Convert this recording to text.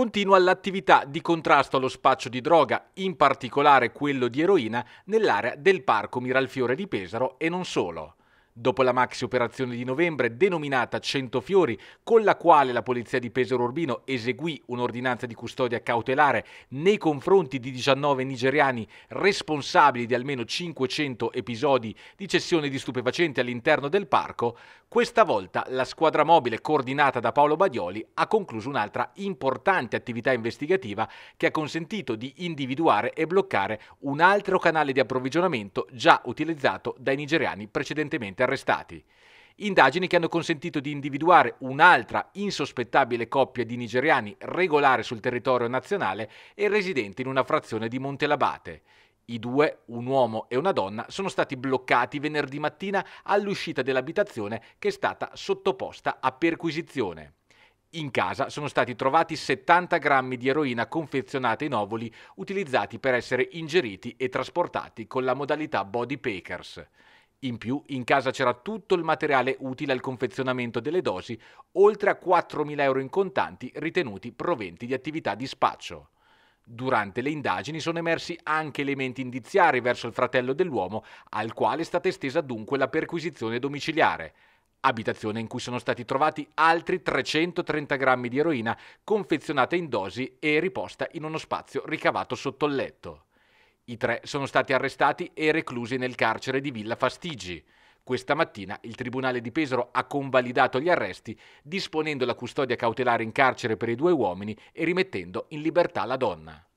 continua l'attività di contrasto allo spaccio di droga, in particolare quello di eroina, nell'area del Parco Miralfiore di Pesaro e non solo. Dopo la maxi operazione di novembre, denominata Centofiori, con la quale la polizia di Pesaro Urbino eseguì un'ordinanza di custodia cautelare nei confronti di 19 nigeriani responsabili di almeno 500 episodi di cessione di stupefacenti all'interno del parco, questa volta la squadra mobile coordinata da Paolo Badioli ha concluso un'altra importante attività investigativa che ha consentito di individuare e bloccare un altro canale di approvvigionamento già utilizzato dai nigeriani precedentemente presuntamente arrestati. Indagini che hanno consentito di individuare un'altra insospettabile coppia di nigeriani regolare sul territorio nazionale e residenti in una frazione di Montelabate. I due, un uomo e una donna, sono stati bloccati venerdì mattina all'uscita dell'abitazione che è stata sottoposta a perquisizione. In casa sono stati trovati 70 grammi di eroina confezionata in ovoli utilizzati per essere ingeriti e trasportati con la modalità body packers. In più, in casa c'era tutto il materiale utile al confezionamento delle dosi, oltre a 4.000 euro in contanti ritenuti proventi di attività di spaccio. Durante le indagini sono emersi anche elementi indiziari verso il fratello dell'uomo, al quale è stata estesa dunque la perquisizione domiciliare. Abitazione in cui sono stati trovati altri 330 grammi di eroina confezionata in dosi e riposta in uno spazio ricavato sotto il letto. I tre sono stati arrestati e reclusi nel carcere di Villa Fastigi. Questa mattina il Tribunale di Pesaro ha convalidato gli arresti, disponendo la custodia cautelare in carcere per i due uomini e rimettendo in libertà la donna.